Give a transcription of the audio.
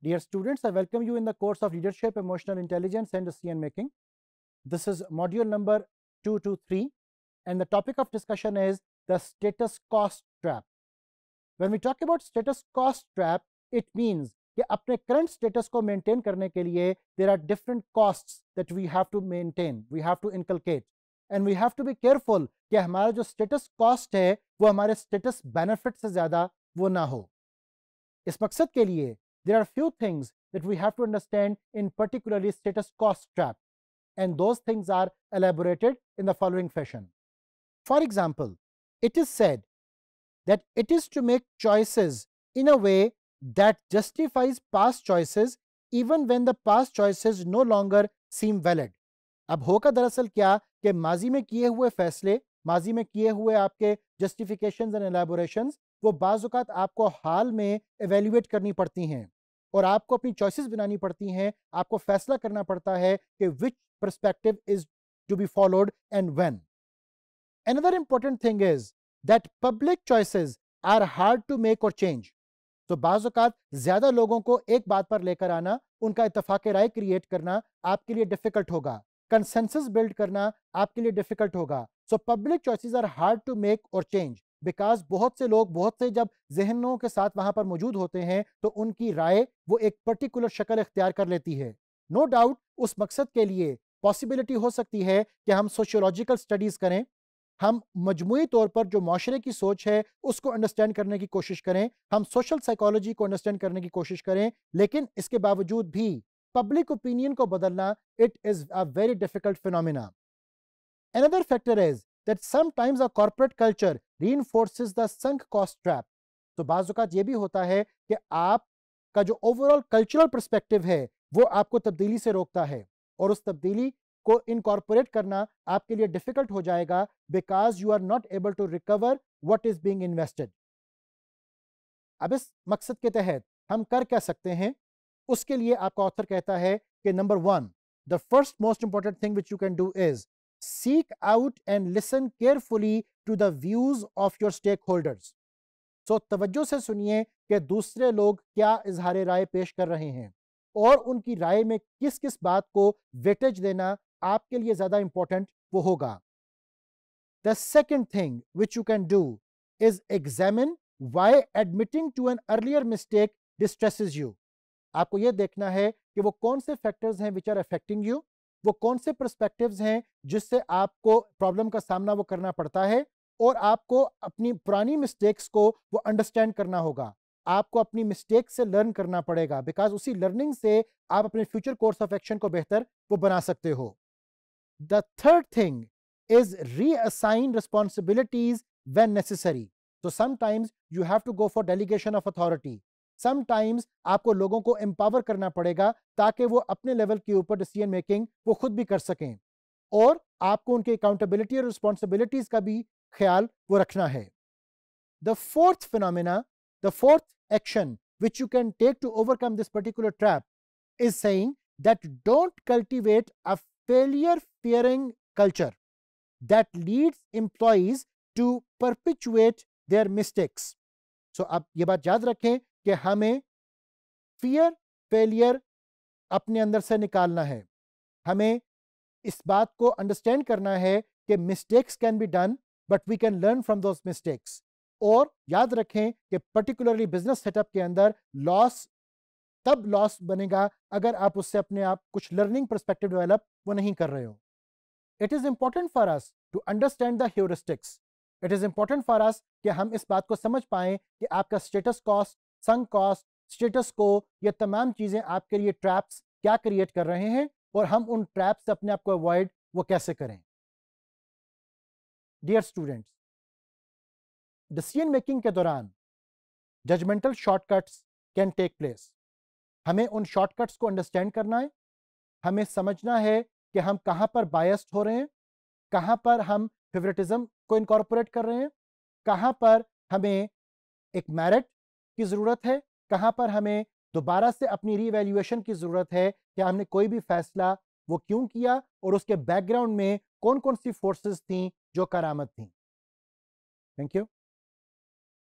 Dear students, I welcome you in the course of Leadership, Emotional Intelligence and Decision Making. This is module number 2 to 3 and the topic of discussion is the status cost trap. When we talk about status cost trap, it means ki apne current status ko maintain karne ke liye there are different costs that we have to maintain we have to inculcate and we have to be careful ki hamara jo status cost hai wo hamare status benefit se zyada wo na ho इस मकसद के लिए There are few things that we have to understand in particularly status cost trap and those things are elaborated in the following fashion. For example, it is said that it is to make choices in a way that justifies past choices even when the past choices no longer seem valid. ab ho ka darasal kya ke maazi mein kiye hue faisle maazi mein kiye hue aapke justifications and elaborations wo बाज़ात aapko haal mein evaluate karni padti hain और आपको अपनी choices बनानी पड़ती हैं आपको फैसला करना पड़ता है कि which perspective is to be followed and when another important thing is that public choices are hard to make और चेंज तो बाज़ात ज्यादा लोगों को एक बात पर लेकर आना उनका इतफाक राय क्रिएट करना आपके लिए डिफिकल्ट होगा कंसेंसस बिल्ड करना आपके लिए डिफिकल्ट होगा so public choices are hard to make और चेंज बिकॉज बहुत से लोग बहुत से जब जहनों के साथ वहां पर मौजूद होते हैं तो उनकी राय वो एक पर्टिकुलर शक्ल इख्तियार कर लेती है नो no डाउट उस मकसद के लिए पॉसिबिलिटी हो सकती है कि हम सोशियोलॉजिकल स्टडीज करें हम मजमू तौर पर जो माशरे की सोच है उसको अंडरस्टैंड करने की कोशिश करें हम सोशल साइकोलॉजी को अंडरस्टैंड करने की कोशिश करें लेकिन इसके बावजूद भी पब्लिक ओपिनियन को बदलना it is a very difficult phenomena another factor is that sometimes a corporate culture reinforces the sunk cost trap. तो बाज़ात ये भी होता है कि आपका जो ओवरऑल कल्चरल परस्पेक्टिव है वो आपको तब्दीली से रोकता है और उस तब्दीली को इनकॉर्पोरेट करना आपके लिए डिफिकल्ट हो जाएगा because you are not able to recover what is being invested अब इस मकसद के तहत हम कर क्या सकते हैं उसके लिए आपका ऑथर कहता है कि number one the first most important thing which you can do is seek out and listen carefully to the views of your stakeholders. So, tawajjuh se suniye ke dusre log kya izhar e raaye pesh kar rahe hain aur unki raaye mein kis kis baat ko weightage dena aapke liye zyada important wo hoga The second thing which you can do is examine why admitting to an earlier mistake distresses you. aapko ye dekhna hai ki wo kaun se factors hain which are affecting you वो कौन से perspective हैं जिससे आपको problem का सामना वो करना पड़ता है और आपको अपनी पुरानी मिस्टेक्स को वो अंडरस्टैंड करना होगा आपको अपनी मिस्टेक से लर्न करना पड़ेगा बिकॉज उसी लर्निंग से आप अपने फ्यूचर कोर्स ऑफ एक्शन को बेहतर वो बना सकते हो the third thing is reassign responsibilities when necessary तो sometimes you have to go for delegation of authority sometimes आपको लोगों को एम्पावर करना पड़ेगा ताकि वो अपने लेवल के ऊपर डिसीजन मेकिंग वो खुद भी कर सकें और आपको उनके अकाउंटेबिलिटी और रिस्पॉन्सिबिलिटीज का भी ख्याल वो रखना है the fourth phenomena the fourth action which you can take to overcome this particular trap is saying that don't cultivate a failure fearing culture that leads employees to perpetuate their mistakes so आप ये बात याद रखें कि हमें fear failure अपने अंदर से निकालना है हमें इस बात को अंडरस्टैंड करना है कि mistakes can be done but we can learn from those mistakes और याद रखें कि पर्टिकुलरली बिजनेस सेटअप के अंदर लॉस तब लॉस बनेगा अगर आप उससे अपने आप कुछ लर्निंग परस्पेक्टिव डेवलप वो नहीं कर रहे हो it is important for us to understand the heuristics it is important for us कि हम इस बात को समझ पाए कि आपका status cost sunk cost status को ये तमाम चीज़ें आपके लिए ट्रैप्स क्या क्रिएट कर रहे हैं और हम उन ट्रैप्स से अपने आप को अवॉइड वो कैसे करें डियर स्टूडेंट्स डिसीजन मेकिंग के दौरान judgemental shortcuts can take place हमें उन शॉर्टकट्स को अंडरस्टैंड करना है हमें समझना है कि हम कहाँ पर बायस्ड हो रहे हैं कहाँ पर हम फेवरेटिज्म को इनकॉर्पोरेट कर रहे हैं कहाँ पर हमें एक मैरिट की ज़रूरत है कहाँ पर हमें दोबारा से अपनी रीवैल्यूएशन की ज़रूरत है कि हमने कोई भी फैसला वो क्यों किया और उसके बैकग्राउंड में कौन कौन सी फोर्सेस थी जो करामत थी थैंक यू